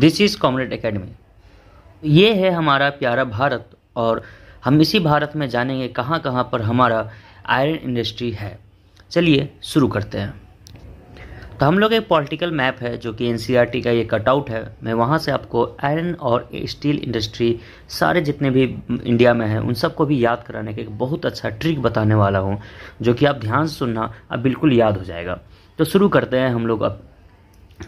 this is comrade academy ये है हमारा प्यारा भारत और हम इसी भारत में जानेंगे कहाँ कहाँ पर हमारा आयरन इंडस्ट्री है चलिए शुरू करते हैं तो हम लोग एक पॉलिटिकल मैप है जो कि एन e का ये कटआउट है मैं वहाँ से आपको आयरन और स्टील इंडस्ट्री सारे जितने भी इंडिया में हैं उन सबको भी याद कराने का एक बहुत अच्छा ट्रिक बताने वाला हूँ जो कि आप ध्यान सुनना अब बिल्कुल याद हो जाएगा तो शुरू करते हैं हम लोग अब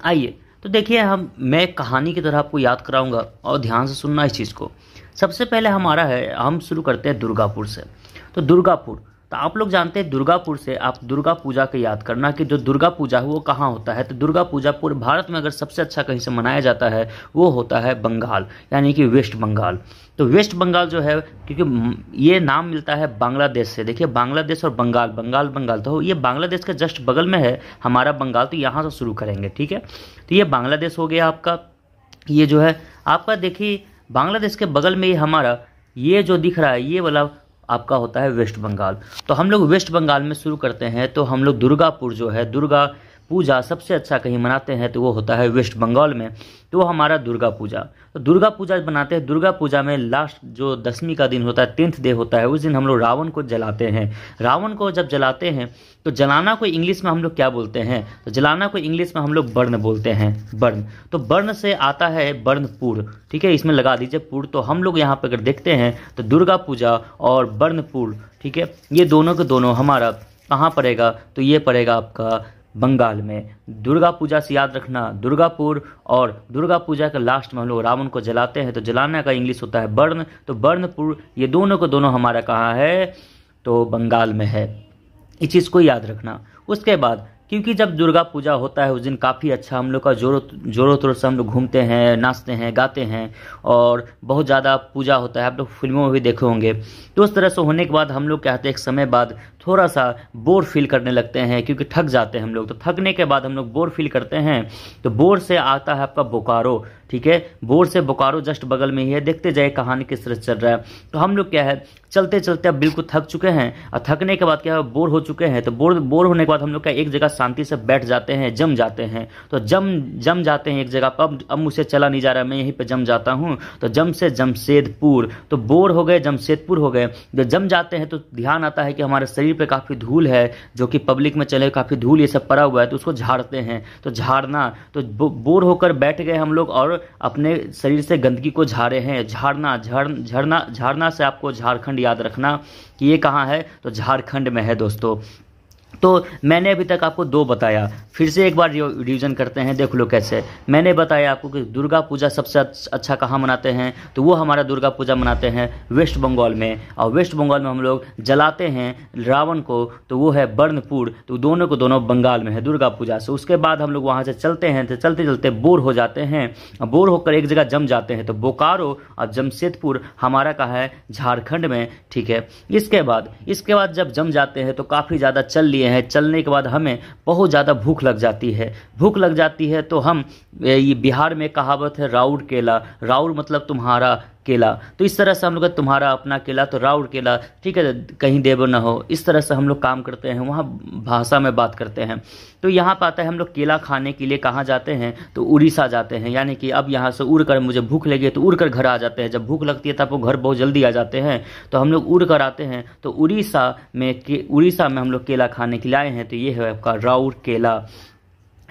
आइए तो देखिए हम मैं कहानी की तरह आपको याद कराऊंगा और ध्यान से सुनना इस चीज़ को सबसे पहले हमारा है हम शुरू करते हैं दुर्गापुर से तो दुर्गापुर तो आप लोग जानते हैं दुर्गापुर से आप दुर्गा पूजा के याद करना कि जो दुर्गा पूजा है वो कहाँ होता है तो दुर्गा पूजा पूरे भारत में अगर सबसे अच्छा कहीं से मनाया जाता है वो होता है बंगाल यानी कि वेस्ट बंगाल तो वेस्ट बंगाल जो है क्योंकि ये नाम मिलता है बांग्लादेश से देखिए बांग्लादेश और बंगाल बंगाल बंगाल तो ये बांग्लादेश के जस्ट बगल में है हमारा बंगाल तो यहाँ से शुरू करेंगे ठीक है तो ये बांग्लादेश हो गया आपका ये जो है आपका देखिए बांग्लादेश के बगल में ये हमारा ये जो दिख रहा है ये वाला आपका होता है वेस्ट बंगाल तो हम लोग वेस्ट बंगाल में शुरू करते हैं तो हम लोग दुर्गापुर जो है दुर्गा पूजा सबसे अच्छा कहीं मनाते हैं तो वो होता है वेस्ट बंगाल में तो वो हमारा दुर्गा पूजा तो दुर्गा पूजा मनाते हैं दुर्गा पूजा में लास्ट जो दसवीं का दिन होता है टेंथ डे होता है उस दिन हम लोग रावण को जलाते हैं रावण को जब जलाते हैं तो जलाना को इंग्लिश में हम लोग क्या बोलते हैं तो जलाना को इंग्लिश में हम लोग बर्न बोलते हैं बर्न तो बर्न से आता है बर्नपुर ठीक है इसमें लगा दीजिए पुर तो हम लोग यहाँ पर अगर देखते हैं तो दुर्गा पूजा और बर्नपुर ठीक है ये दोनों के दोनों हमारा कहाँ पड़ेगा तो ये पड़ेगा आपका बंगाल में दुर्गा पूजा से याद रखना दुर्गापुर और दुर्गा पूजा के लास्ट में हम लोग रावण को जलाते हैं तो जलाने का इंग्लिश होता है बर्न तो बर्नपुर ये दोनों को दोनों हमारा कहाँ है तो बंगाल में है इस चीज़ को याद रखना उसके बाद क्योंकि जब दुर्गा पूजा होता है उस दिन काफ़ी अच्छा हम लोग का जोरों जोरों तोर से हम लोग घूमते हैं नाचते हैं गाते हैं और बहुत ज़्यादा पूजा होता है आप लोग फिल्मों में भी देखे होंगे तो उस तरह से होने के बाद हम लोग क्या कहते हैं एक समय बाद थोड़ा सा बोर फील करने लगते हैं क्योंकि थक जाते हैं हम लोग तो थकने के बाद हम लोग बोर फील करते हैं तो बोर से आता है आपका बोकारो ठीक है बोर से बोकारो जस्ट बगल में ही है देखते जाए कहानी किस तरह चल रहा है तो हम लोग क्या है चलते चलते अब बिल्कुल थक चुके हैं और थकने के बाद क्या है बोर हो चुके हैं तो बोर बोर होने के बाद हम लोग क्या एक जगह शांति से बैठ जाते हैं जम जाते हैं तो जम जम जाते हैं एक जगह पर अब अब मुझसे चला नहीं जा रहा मैं यहीं पर जम जाता हूँ तो जम से जमशेदपुर तो बोर हो गए जमशेदपुर हो गए जब जम जाते हैं तो ध्यान आता है कि हमारे शरीर शरीर पे काफ़ी धूल है जो कि पब्लिक में चले काफ़ी धूल ये सब पड़ा हुआ है तो उसको झाड़ते हैं तो झाड़ना तो बोर होकर बैठ गए हम लोग और अपने शरीर से गंदगी को झाड़े हैं झाड़ना झड़ झड़ना झाड़ना से आपको झारखंड याद रखना कि ये कहाँ है तो झारखंड में है दोस्तों तो मैंने अभी तक आपको दो बताया फिर से एक बार रिवीजन करते हैं देख लो कैसे मैंने बताया आपको कि दुर्गा पूजा सबसे अच्छा कहाँ मनाते हैं तो वो हमारा दुर्गा पूजा मनाते हैं वेस्ट बंगाल में और वेस्ट बंगाल में हम लोग जलाते हैं रावण को तो वो है बर्णपुर तो दोनों को दोनों बंगाल में है दुर्गा पूजा से उसके बाद हम लोग वहाँ से चलते हैं तो चलते चलते बोर हो जाते हैं बोर होकर एक जगह जम जाते हैं तो बोकारो और जमशेदपुर हमारा कहा है झारखंड में ठीक है इसके बाद इसके बाद जब जम जाते हैं तो काफ़ी ज़्यादा चल लिए लिए हैं चलने के बाद हमें बहुत ज़्यादा भूख लग जाती है भूख लग जाती है तो हम ये बिहार में कहावत है राउर केला राउर मतलब तुम्हारा केला तो इस तरह से हम लोग का तुम्हारा अपना केला तो राउर केला ठीक है कहीं देव ना हो इस तरह से हम लोग काम करते हैं वहाँ भाषा में बात करते हैं तो यहाँ पर आता है हम लोग केला खाने के लिए कहाँ जाते हैं तो उड़ीसा जाते हैं यानी कि अब यहाँ से उड़ कर मुझे भूख लगी तो उड़ कर घर आ जाते हैं जब भूख लगती है तब वो घर बहुत जल्दी आ जाते हैं तो हम लोग उड़ कर आते हैं तो उड़ीसा में उड़ीसा में हम लोग केला खाने के लिए आए हैं तो ये है आपका राउर केला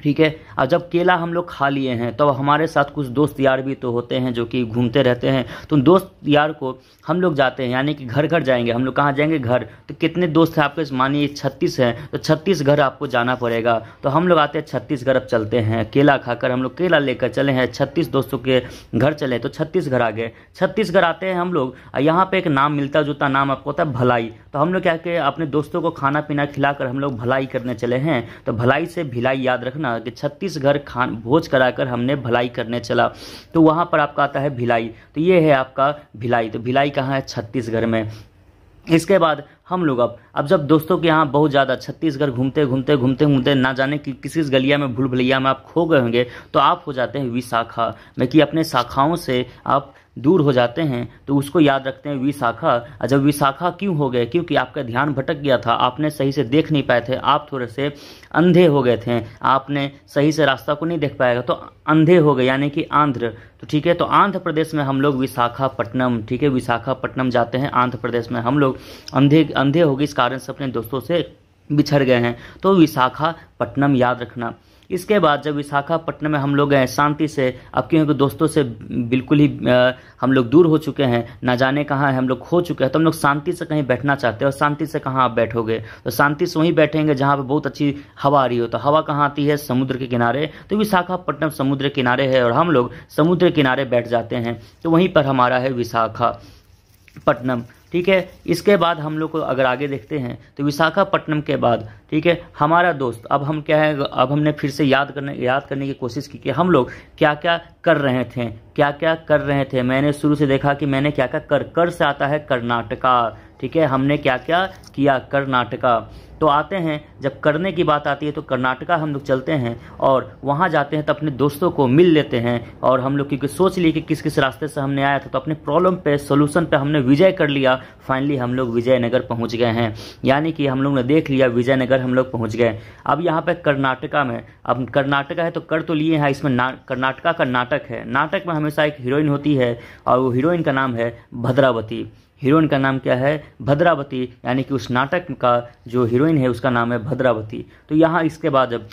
ठीक है और जब केला हम लोग खा लिए हैं तो हमारे साथ कुछ दोस्त यार भी तो होते हैं जो कि घूमते रहते हैं तो उन दोस्त यार को हम लोग जाते हैं यानी कि घर घर जाएंगे हम लोग कहाँ जाएंगे घर तो कितने दोस्त हैं आपके मानिए छत्तीस हैं तो छत्तीस घर आपको जाना पड़ेगा तो हम लोग आते हैं छत्तीस घर अब चलते हैं केला खाकर हम लोग केला लेकर चले हैं छत्तीस दोस्तों के घर चले तो छत्तीस घर आ गए छत्तीस घर आते हैं हम लोग यहाँ पर एक नाम मिलता जुलता नाम आपको होता है भलाई तो हम लोग क्या के अपने दोस्तों को खाना पीना खिलाकर हम लोग भलाई करने चले हैं तो भलाई से भिलाई याद रखना ना कि छत्तीसगढ़ खान भोज कराकर हमने भलाई करने चला तो वहाँ पर आपका आता है भिलाई तो ये है आपका भिलाई तो भिलाई कहाँ है छत्तीसगढ़ में इसके बाद हम लोग अब अब जब दोस्तों के यहाँ बहुत ज़्यादा छत्तीसगढ़ घूमते घूमते घूमते घूमते ना जाने कि किसी गलिया में भूल भलिया में आप खो गए होंगे तो आप हो जाते हैं विशाखा में कि अपने शाखाओं से आप दूर हो जाते हैं तो उसको याद रखते हैं विशाखा जब अच्छा, विशाखा क्यों हो गए क्योंकि आपका ध्यान भटक गया था आपने सही से देख नहीं पाए थे आप थोड़े से अंधे हो गए थे आपने सही से रास्ता को नहीं देख पाएगा तो अंधे हो गए यानी कि आंध्र तो ठीक है तो आंध्र प्रदेश में हम लोग विशाखापट्टनम ठीक है विशाखापट्टनम जाते हैं आंध्र प्रदेश में हम लोग अंधे अंधे हो गए इस कारण से अपने दोस्तों से बिछड़ गए हैं तो विशाखापट्टनम याद रखना इसके बाद जब विशाखापट्टनम में हम लोग गए शांति से अब क्योंकि दोस्तों से बिल्कुल ही आ, हम लोग दूर हो चुके हैं ना जाने कहाँ हैं हम लोग खो चुके हैं तो हम लोग शांति से कहीं बैठना चाहते हैं और शांति से कहाँ आप बैठोगे तो शांति से वहीं बैठेंगे जहाँ पर बहुत अच्छी हवा आ रही हो तो हवा कहाँ आती है समुद्र के किनारे तो विशाखापट्टनम समुद्र किनारे है और हम लोग समुद्र किनारे बैठ जाते हैं तो वहीं पर हमारा है विशाखापट्टनम ठीक है इसके बाद हम लोग को अगर आगे देखते हैं तो विशाखापट्टनम के बाद ठीक है हमारा दोस्त अब हम क्या है अब हमने फिर से याद करने याद करने की कोशिश की कि हम लोग क्या क्या कर रहे थे क्या क्या कर रहे थे मैंने शुरू से देखा कि मैंने क्या क्या कर कर से आता है कर्नाटका ठीक है हमने क्या क्या किया कर्नाटका तो आते हैं जब करने की बात आती है तो कर्नाटका हम लोग चलते हैं और वहाँ जाते हैं तो अपने दोस्तों को मिल लेते हैं और हम लोग क्योंकि सोच लिए कि किस किस रास्ते से हमने आया था तो अपने प्रॉब्लम पे सोल्यूशन पे हमने विजय कर लिया फाइनली हम लोग विजयनगर पहुँच गए हैं यानी कि हम लोग ने देख लिया विजयनगर हम लोग पहुँच गए अब यहाँ पर कर्नाटका में अब कर्नाटका है तो कर तो लिए हैं इसमें कर्नाटका का नाटक है नाटक में हमेशा एक हीरोइन होती है और वो हीरोइन का नाम है भद्रावती हीरोइन का नाम क्या है भद्रावती यानी कि उस नाटक का जो हीरोइन हीरोइन है उसका नाम है भद्रावती तो यहाँ इसके बाद जब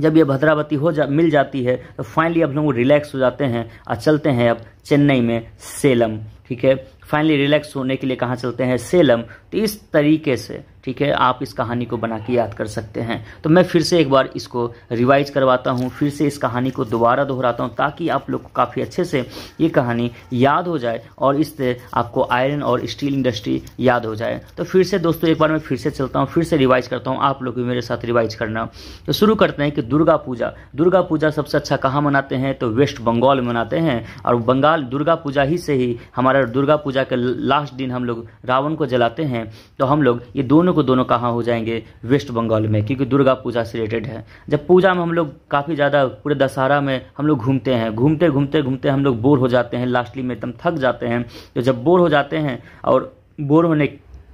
जब ये भद्रावती हो जा मिल जाती है तो फाइनली अब लोग रिलैक्स हो जाते हैं और चलते हैं अब चेन्नई में सेलम ठीक है फाइनली रिलैक्स होने के लिए कहाँ चलते हैं सेलम तो इस तरीके से ठीक है आप इस कहानी को बना के याद कर सकते हैं तो मैं फिर से एक बार इसको रिवाइज करवाता हूँ फिर से इस कहानी को दोबारा दोहराता हूँ ताकि आप लोग को काफ़ी अच्छे से ये कहानी याद हो जाए और इससे आपको आयरन और स्टील इंडस्ट्री याद हो जाए तो फिर से दोस्तों एक बार मैं फिर से चलता हूँ फिर से रिवाइज करता हूँ आप लोग भी मेरे साथ रिवाइज करना तो शुरू करते हैं कि दुर्गा पूजा दुर्गा पूजा सबसे अच्छा कहाँ मनाते हैं तो वेस्ट बंगाल में मनाते हैं और बंगाल दुर्गा पूजा ही से ही हमारा दुर्गा पूजा के लास्ट दिन हम लोग रावण को जलाते हैं तो हम लोग ये दोनों दोनों को दोनों कहाँ हो जाएंगे वेस्ट बंगाल में क्योंकि दुर्गा पूजा से रिलेटेड है जब पूजा में हम लोग काफ़ी ज़्यादा पूरे दशहरा में हम लोग घूमते हैं घूमते घूमते घूमते हम लोग बोर हो जाते हैं लास्टली में एकदम थक जाते हैं तो जब बोर हो जाते हैं और बोर होने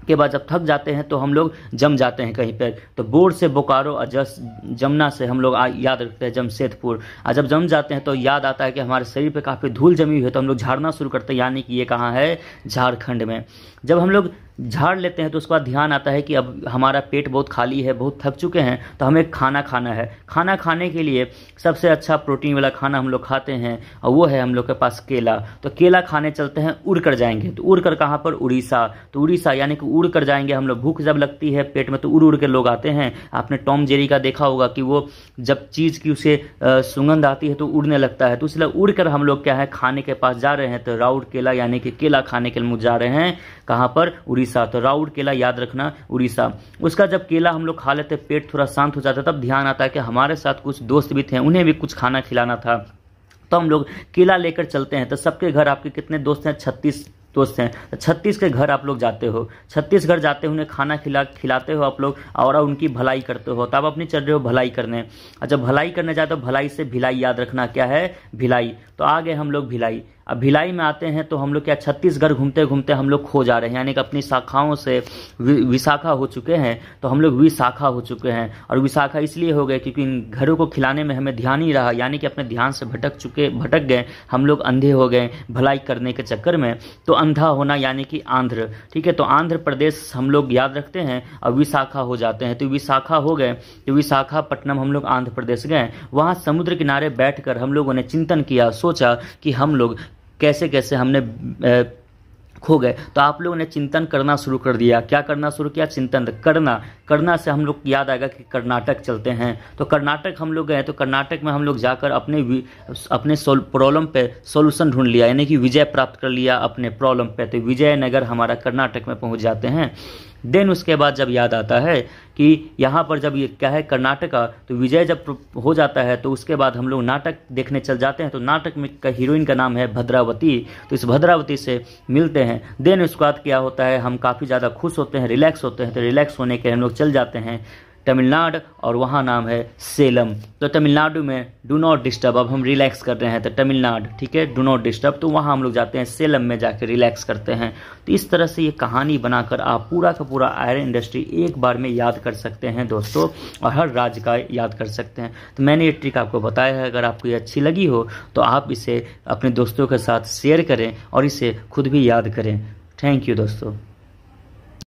के बाद जब थक जाते हैं तो हम लोग जम जाते हैं कहीं पर तो बोर से बोकारो और जस जमुना से हम लोग आ, याद रखते हैं जमशेदपुर और जब जम जाते हैं तो याद आता है कि हमारे शरीर पर काफ़ी धूल जमी हुई है तो हम लोग झाड़ना शुरू करते हैं यानी कि ये कहाँ है झारखंड में जब हम लोग झाड़ लेते हैं तो उसके बाद ध्यान आता है कि अब हमारा पेट बहुत खाली है बहुत थक चुके हैं तो हमें खाना खाना है खाना खाने के लिए सबसे अच्छा प्रोटीन वाला खाना हम लोग खाते हैं और वो है हम लोग के पास केला तो केला खाने चलते हैं उड़ कर जाएंगे तो उड़ कर कहाँ पर उड़ीसा तो उड़ीसा यानी कि उड़ कर जाएंगे हम लोग भूख जब लगती है पेट में तो उड़ उड़ के लोग आते हैं आपने टॉम जेरी का देखा होगा कि वो जब चीज़ की उसे सुगंध आती है तो उड़ने लगता है तो इसलिए उड़ कर हम लोग क्या है खाने के पास जा रहे हैं तो राउड केला यानी कि केला खाने के लिए जा रहे हैं कहाँ पर उड़ीसा उड़ीसा तो राउड केला याद रखना उड़ीसा उसका जब केला हम लोग खा लेते पेट थोड़ा शांत हो जाता तब ध्यान आता है कि हमारे साथ कुछ दोस्त भी थे उन्हें भी कुछ खाना खिलाना था तो हम लोग केला लेकर चलते हैं तो सबके घर आपके कितने दोस्त हैं छत्तीस दोस्त हैं तो छत्तीस के घर आप लोग जाते हो छत्तीस घर जाते हो उन्हें खाना खिला खिलाते हो आप लोग और उनकी भलाई करते हो तब अपनी चल रहे हो भलाई करने अच्छा भलाई करने जाते हो भलाई से भिलाई याद रखना क्या है भिलाई तो आ गए हम लोग भिलाई अब भिलाई में आते हैं तो हम लोग क्या छत्तीसगढ़ घूमते घूमते हम लोग खो जा रहे हैं यानी कि अपनी शाखाओं से विशाखा हो चुके हैं तो हम लोग विशाखा हो चुके हैं और विशाखा इसलिए हो गए क्योंकि इन घरों को खिलाने में हमें ध्यान ही रहा यानी कि अपने ध्यान से भटक चुके भटक गए हम लोग अंधे हो गए भलाई करने के चक्कर में तो अंधा होना यानी कि आंध्र ठीक है तो आंध्र प्रदेश हम लोग याद रखते हैं और विशाखा हो जाते हैं तो विशाखा हो गए तो विशाखापट्टनम हम लोग आंध्र प्रदेश गए वहाँ समुद्र किनारे बैठ हम लोगों ने चिंतन किया सोचा कि हम लोग कैसे कैसे हमने खो गए तो आप लोगों ने चिंतन करना शुरू कर दिया क्या करना शुरू किया चिंतन तो करना करना से हम लोग याद आएगा कि कर्नाटक चलते हैं तो कर्नाटक हम लोग गए तो कर्नाटक में हम लोग जाकर अपने अपने प्रॉब्लम पे सॉल्यूशन ढूंढ लिया यानी कि विजय प्राप्त कर लिया अपने प्रॉब्लम पे तो विजय नगर हमारा कर्नाटक में पहुंच जाते हैं देन उसके बाद जब याद आता है कि यहाँ पर जब ये क्या है कर्नाटका तो विजय जब हो जाता है तो उसके बाद हम लोग नाटक देखने चल जाते हैं तो नाटक में का हीरोइन का नाम है भद्रावती तो इस भद्रावती से मिलते हैं देन उसके बाद क्या होता है हम काफ़ी ज़्यादा खुश होते हैं रिलैक्स होते हैं तो रिलैक्स होने के हम लोग चल जाते हैं तमिलनाडु और वहाँ नाम है सेलम तो तमिलनाडु में डू नॉट डिस्टर्ब अब हम रिलैक्स कर रहे हैं तो तमिलनाडु ठीक है डू नॉट डिस्टर्ब तो वहाँ हम लोग जाते हैं सेलम में जाकर रिलैक्स करते हैं तो इस तरह से ये कहानी बनाकर आप पूरा का पूरा आयरन इंडस्ट्री एक बार में याद कर सकते हैं दोस्तों और हर राज्य का याद कर सकते हैं तो मैंने ये ट्रिक आपको बताया है अगर आपको ये अच्छी लगी हो तो आप इसे अपने दोस्तों के साथ शेयर करें और इसे खुद भी याद करें थैंक यू दोस्तों